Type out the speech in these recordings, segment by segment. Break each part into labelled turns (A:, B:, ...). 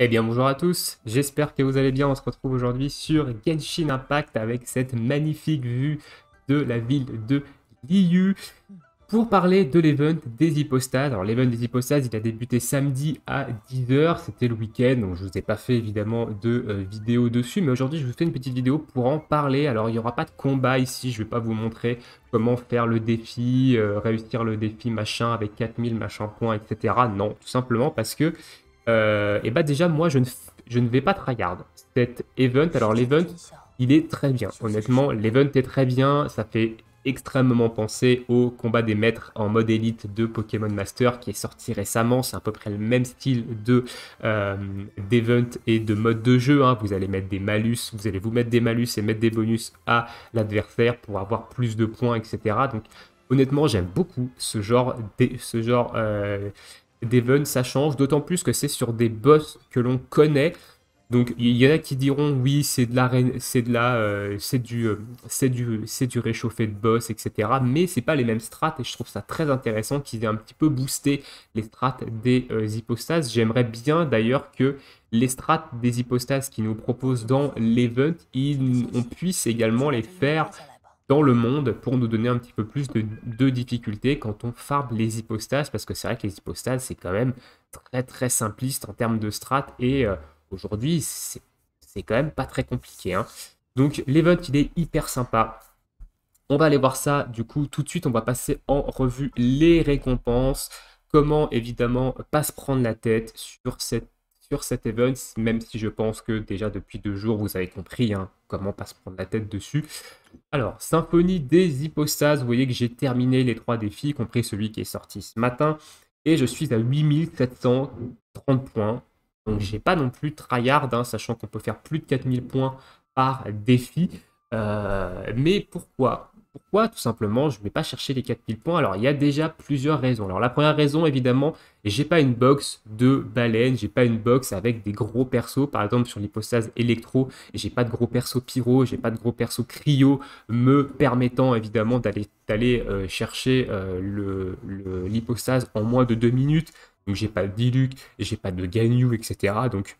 A: Eh bien bonjour à tous, j'espère que vous allez bien, on se retrouve aujourd'hui sur Genshin Impact avec cette magnifique vue de la ville de Liu pour parler de l'event des hypostases. Alors l'event des hypostases, il a débuté samedi à 10h, c'était le week-end, donc je ne vous ai pas fait évidemment de euh, vidéo dessus, mais aujourd'hui je vous fais une petite vidéo pour en parler. Alors il n'y aura pas de combat ici, je ne vais pas vous montrer comment faire le défi, euh, réussir le défi machin avec 4000 machin points, etc. Non, tout simplement parce que euh, et bah déjà moi je ne, je ne vais pas tryhard. Cet event, alors l'event, il est très bien. Honnêtement, l'event est très bien, ça fait extrêmement penser au combat des maîtres en mode élite de Pokémon Master qui est sorti récemment. C'est à peu près le même style de euh, d'event et de mode de jeu. Hein. Vous allez mettre des malus, vous allez vous mettre des malus et mettre des bonus à l'adversaire pour avoir plus de points, etc. Donc honnêtement, j'aime beaucoup ce genre, ce genre euh, events, ça change, d'autant plus que c'est sur des boss que l'on connaît. Donc il y en a qui diront oui c'est de la c'est de la euh, c'est du euh, c'est du c'est du réchauffé de boss etc mais c'est pas les mêmes strates et je trouve ça très intéressant qu'ils aient un petit peu boosté les strates des euh, hypostases. J'aimerais bien d'ailleurs que les strates des hypostases qu'ils nous proposent dans l'event, on puisse également les faire le monde pour nous donner un petit peu plus de, difficultés quand on farbe les hypostases, parce que c'est vrai que les hypostases, c'est quand même très très simpliste en termes de strates, et euh, aujourd'hui, c'est quand même pas très compliqué. Hein. Donc l'event, il est hyper sympa. On va aller voir ça, du coup, tout de suite, on va passer en revue les récompenses, comment évidemment pas se prendre la tête sur cette sur cet event, même si je pense que déjà depuis deux jours, vous avez compris hein, comment pas se prendre la tête dessus. Alors, Symphonie des hypostases, vous voyez que j'ai terminé les trois défis, y compris celui qui est sorti ce matin, et je suis à 8730 points. Donc, j'ai pas non plus tryhard, hein, sachant qu'on peut faire plus de 4000 points par défi. Euh, mais pourquoi pourquoi Tout simplement, je ne vais pas chercher les 4000 points. Alors, il y a déjà plusieurs raisons. Alors, la première raison, évidemment, j'ai pas une box de baleine, j'ai pas une box avec des gros persos. Par exemple, sur l'hypostase électro, j'ai pas de gros perso pyro, j'ai pas de gros perso cryo, me permettant évidemment d'aller euh, chercher euh, l'hypostase en moins de deux minutes. Donc, j'ai pas de Diluc, j'ai pas de Ganyu, etc. Donc,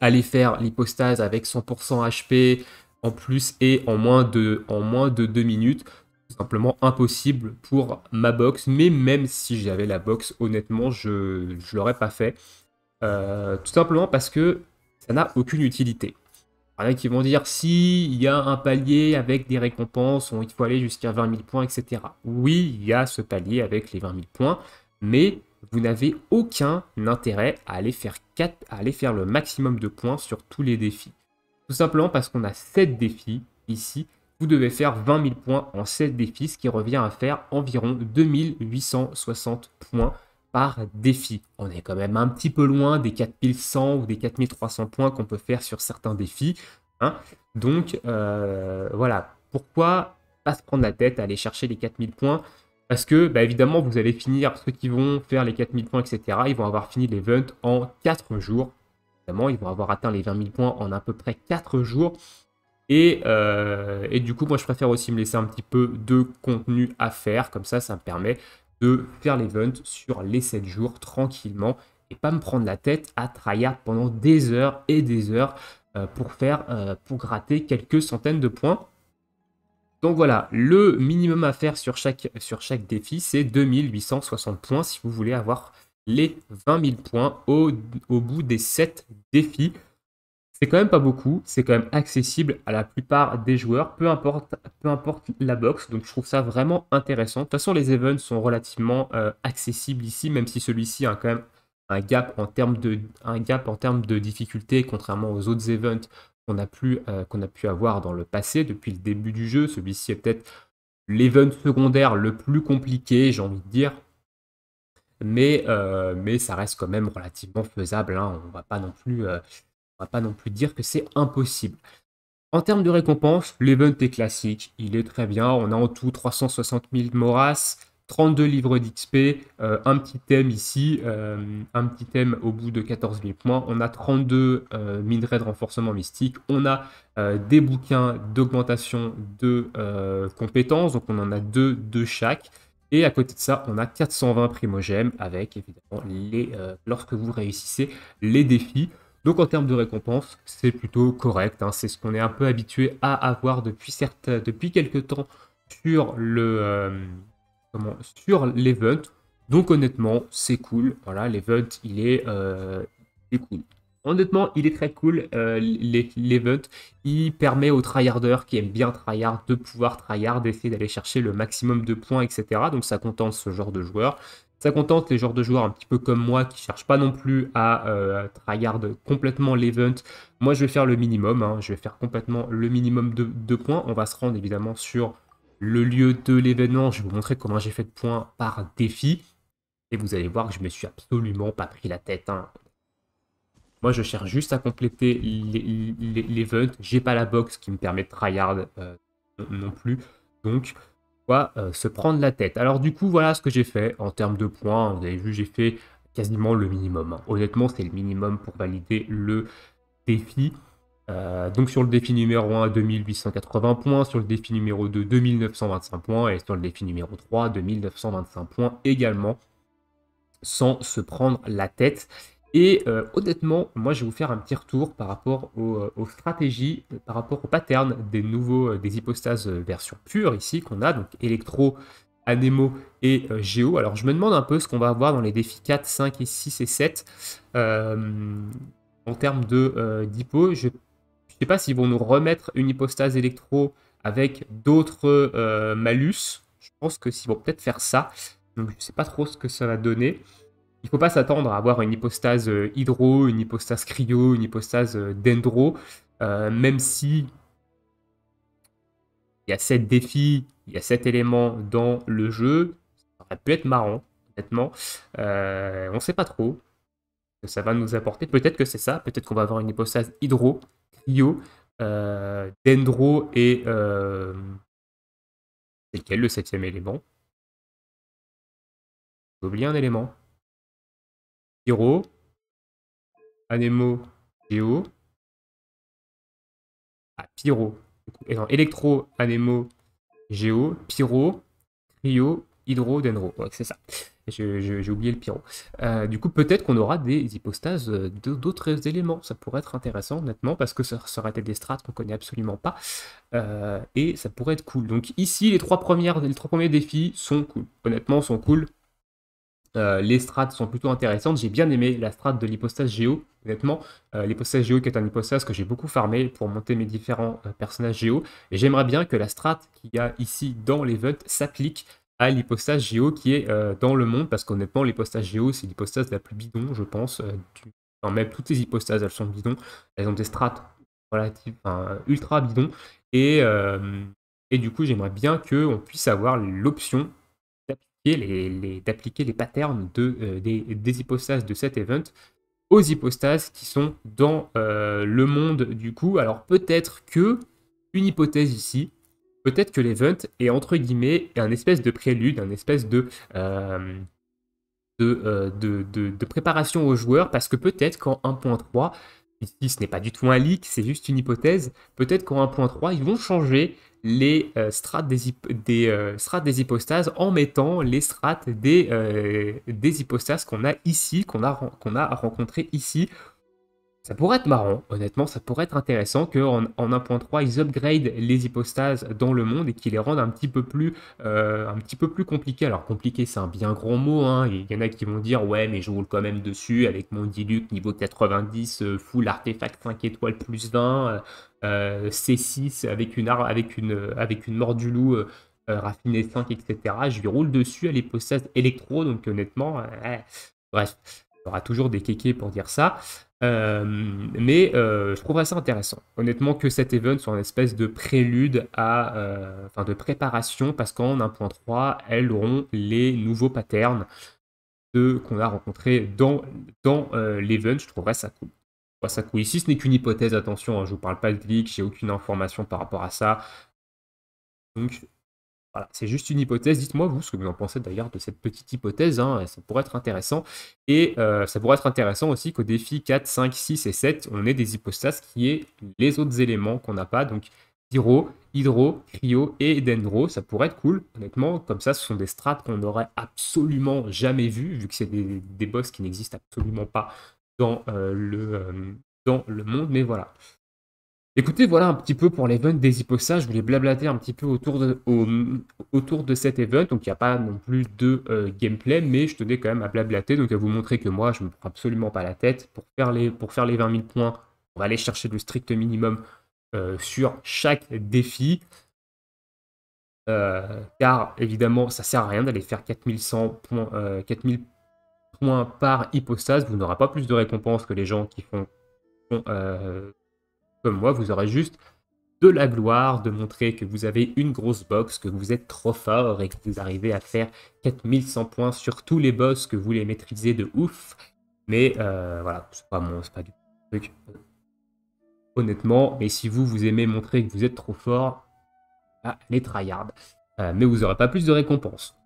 A: aller faire l'hypostase avec 100% HP, en plus et en moins de, en moins de 2 minutes. Tout simplement impossible pour ma box. Mais même si j'avais la box, honnêtement, je ne l'aurais pas fait. Euh, tout simplement parce que ça n'a aucune utilité. Il y en a qui vont dire si il y a un palier avec des récompenses, on, il faut aller jusqu'à 20 000 points, etc. Oui, il y a ce palier avec les 20 000 points, mais vous n'avez aucun intérêt à aller, faire à aller faire le maximum de points sur tous les défis. Tout simplement parce qu'on a 7 défis ici. Vous devez faire 20 000 points en 7 défis, ce qui revient à faire environ 2860 points par défi. On est quand même un petit peu loin des 4100 ou des 4300 points qu'on peut faire sur certains défis. Hein. Donc euh, voilà, pourquoi pas se prendre la tête à aller chercher les 4000 points parce que, bah, évidemment, vous allez finir, ceux qui vont faire les 4000 points, etc., ils vont avoir fini l'event en 4 jours ils vont avoir atteint les 20 000 points en à peu près 4 jours. Euh, et, du coup, moi, je préfère aussi me laisser un petit peu de contenu à faire. Comme ça, ça me permet de faire l'event sur les 7 jours tranquillement et pas me prendre la tête à tryhard pendant des heures et des heures euh, pour faire, euh, pour gratter quelques centaines de points. Donc voilà, le minimum à faire sur chaque, sur chaque défi, c'est 2860 points si vous voulez avoir les 20 000 points au, bout des 7 défis. C'est quand même pas beaucoup, c'est quand même accessible à la plupart des joueurs, peu importe, peu importe la box, donc je trouve ça vraiment intéressant. De toute façon, les events sont relativement euh, accessibles ici, même si celui-ci a quand même un gap en termes de, un gap en de difficulté, contrairement aux autres events qu'on a, pu, euh, qu'on a pu avoir dans le passé, depuis le début du jeu. Celui-ci est peut-être l'event secondaire le plus compliqué, j'ai envie de dire, mais, euh, mais ça reste quand même relativement faisable. Hein. On va pas non plus, euh, va pas non plus dire que c'est impossible. En termes de récompense, l'event est classique, il est très bien. On a en tout 360 000 moras, 32 livres d'XP, euh, un petit thème ici, un petit thème au bout de 14 000 points. On a 32 minerais de renforcement mystique. On a des bouquins d'augmentation de compétences, donc on en a deux de chaque. Et à côté de ça, on a 420 primogèmes avec évidemment les, euh, lorsque vous réussissez les défis. Donc en termes de récompense, c'est plutôt correct. Hein. C'est ce qu'on est un peu habitué à avoir depuis, depuis quelques temps sur le euh, comment, sur l'event. Donc honnêtement, c'est cool. Voilà, l'event, il est euh, cool honnêtement, il est très cool. Euh, l'event, il permet aux tryharders qui aiment bien tryhard de pouvoir tryhard, d'essayer d'aller chercher le maximum de points, etc. Donc ça contente ce genre de joueurs. Ça contente les genres de joueurs un petit peu comme moi qui cherchent pas non plus à euh, tryhard complètement l'event. Moi, je vais faire le minimum. Hein. Je vais faire complètement le minimum de, points. On va se rendre évidemment sur le lieu de l'événement. Je vais vous montrer comment j'ai fait de points par défi. Et vous allez voir que je me suis absolument pas pris la tête. Hein. Moi, je cherche juste à compléter l'event. Les, les, J'ai pas la box qui me permet de tryhard euh, non plus. Donc, quoi, euh, se prendre la tête. Alors, du coup, voilà ce que j'ai fait en termes de points. Vous avez vu, j'ai fait quasiment le minimum. Hein. Honnêtement, c'est le minimum pour valider le défi. Euh, donc sur le défi numéro 1, 2880 points, sur le défi numéro 2, 2925 points, et sur le défi numéro 3, 2925 points également, sans se prendre la tête. Et euh, honnêtement, moi je vais vous faire un petit retour par rapport euh, aux, stratégies, euh, par rapport aux patterns des nouveaux, des hypostases version pure ici qu'on a, donc électro, Anemo et Géo. Alors je me demande un peu ce qu'on va avoir dans les défis 4, 5 et 6 et 7 en termes de Je ne sais pas s'ils vont nous remettre une hypostase électro avec d'autres malus. Je pense que s'ils vont peut-être faire ça. Donc je ne sais pas trop ce que ça va donner. Il ne faut pas s'attendre à avoir une hypostase euh, hydro, une hypostase cryo, une hypostase euh, dendro, euh, même si il y a 7 défis, il y a 7 éléments dans le jeu, ça aurait pu être marrant, honnêtement. on ne sait pas trop ce que ça va nous apporter. Peut-être que c'est ça, peut-être qu'on va avoir une hypostase hydro, cryo, dendro et... c'est lequel le septième élément J'ai oublié un élément. Pyro, Anemo, Geo. Ah, Pyro. Electro, Anemo, Géo, Pyro, Cryo, Hydro, Dendro. c'est ça. J'ai oublié le Pyro. Euh, du coup, peut-être qu'on aura des hypostases euh, d'autres éléments. Ça pourrait être intéressant, honnêtement, parce que ça, serait des strates qu'on connaît absolument pas. Euh, et ça pourrait être cool. Donc ici, les trois, premières, les trois premiers défis sont cool. Honnêtement, sont cool. Euh, les strates sont plutôt intéressantes. J'ai bien aimé la strate de l'hypostase géo, honnêtement. Euh, l'hypostase géo qui est un hypostase que j'ai beaucoup farmé pour monter mes différents euh, personnages géo. Et j'aimerais bien que la strate qu'il y a ici dans l'event s'applique à l'hypostase géo qui est dans le monde, parce qu'honnêtement, l'hypostase géo, c'est l'hypostase la plus bidon, je pense. Enfin, même toutes les hypostases, elles sont bidons. Elles ont des strates relatives, ultra bidons. Et, et du coup, j'aimerais bien qu'on puisse avoir l'option les, d'appliquer les patterns de, euh, des, hypostases de cet event aux hypostases qui sont dans euh, le monde du coup. Alors peut-être que, une hypothèse ici, peut-être que l'event est entre guillemets un espèce de prélude, un espèce de... Euh, de, de, de, préparation aux joueurs parce que peut-être qu'en 1.3 Ici, ce n'est pas du tout un leak, c'est juste une hypothèse. Peut-être qu'en 1.3, ils vont changer les euh, strates des, des, euh, des hypostases en mettant les strates des, euh, des hypostases qu'on a ici, qu'on a, qu'on a rencontrées ici, ça pourrait être marrant, honnêtement, ça pourrait être intéressant qu'en en, 1.3, ils upgrade les hypostases dans le monde et qu'ils les rendent un petit peu plus, euh, un petit peu plus compliqués. Alors compliqué, c'est un bien grand mot. Hein. Il y en a qui vont dire ouais, mais je roule quand même dessus avec mon Diluc niveau 90, euh, full artefact 5 étoiles plus 20, euh, C6 avec une, avec une, avec une mort du loup. raffinée 5, etc. Je lui roule dessus à l'hypostase électro, donc honnêtement, bref, il y aura toujours des kékés pour dire ça. Euh, mais euh, je trouverais ça intéressant. Honnêtement, que cet event soit une espèce de prélude à, euh, enfin de préparation, parce qu'en 1.3, elles auront les nouveaux patterns qu'on a rencontrés dans, dans l'event. Je trouverais ça cool. ça Ici, ce n'est qu'une hypothèse, attention, hein, je ne vous parle pas de leak, j'ai aucune information par rapport à ça. Donc, voilà, c'est juste une hypothèse. Dites-moi, vous, ce que vous en pensez d'ailleurs de cette petite hypothèse. Hein, ça pourrait être intéressant. Et euh, ça pourrait être intéressant aussi qu'au défi 4, 5, 6 et 7, on ait des hypostases qui aient les autres éléments qu'on n'a pas. Donc, Hydro, Hydro, Cryo et Dendro, ça pourrait être cool, honnêtement. Comme ça, ce sont des strates qu'on n'aurait absolument jamais vues, vu que c'est des, boss qui n'existent absolument pas dans, euh, le, euh, dans le monde. Mais voilà. Écoutez, voilà un petit peu pour l'event des hypostases. Je voulais blablater un petit peu autour de, autour de cet event. Donc, il n'y a pas non plus de euh, gameplay, mais je tenais quand même à blablater. Donc, à vous montrer que moi, je ne me prends absolument pas la tête. Pour faire les, pour faire les 20 000 points, on va aller chercher le strict minimum euh, sur chaque défi. Euh, car, évidemment, ça ne sert à rien d'aller faire 4100 points, 4000 points par hypostase. Vous n'aurez pas plus de récompenses que les gens qui font comme moi, vous aurez juste de la gloire, de montrer que vous avez une grosse box, que vous êtes trop fort et que vous arrivez à faire 4100 points sur tous les boss, que vous les maîtrisez de ouf. Mais euh, voilà, c'est pas mon, pas du truc. Honnêtement, mais si vous, vous aimez montrer que vous êtes trop fort, allez ah, les tryhard. Euh, mais vous n'aurez pas plus de récompenses.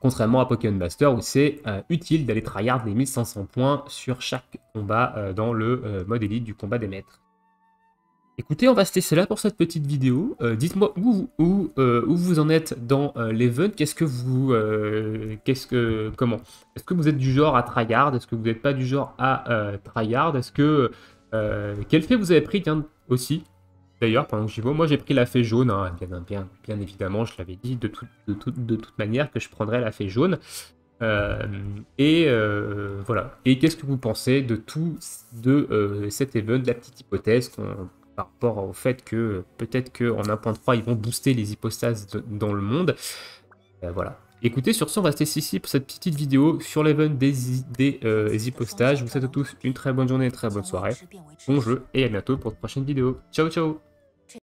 A: Contrairement à Pokémon Master où c'est euh, utile d'aller tryhard les 1500 points sur chaque combat dans le mode élite du combat des maîtres. Écoutez, on va se laisser là pour cette petite vidéo. Euh, dites-moi euh, où, vous en êtes dans euh, l'event. Qu'est-ce que vous... Qu'est-ce que... Comment Est-ce que vous êtes du genre à tryhard Est-ce que vous n'êtes pas du genre à tryhard Est-ce que... quel fait vous avez pris aussi. D'ailleurs, pendant que j'y vais, moi j'ai pris la fée jaune. Hein. bien, bien, évidemment, je l'avais dit de, de, toute manière que je prendrais la fée jaune. et voilà. Et qu'est-ce que vous pensez de tout de cet event, de la petite hypothèse qu'on par rapport au fait que peut-être qu'en 1.3 ils vont booster les hypostases dans le monde. Euh, voilà. Écoutez, sur ce, on va rester ici pour cette petite vidéo sur l'event des, des euh, hypostases. Je vous souhaite à tous une très bonne journée une très bonne soirée. Bon jeu et à bientôt pour de prochaines vidéos. Ciao, ciao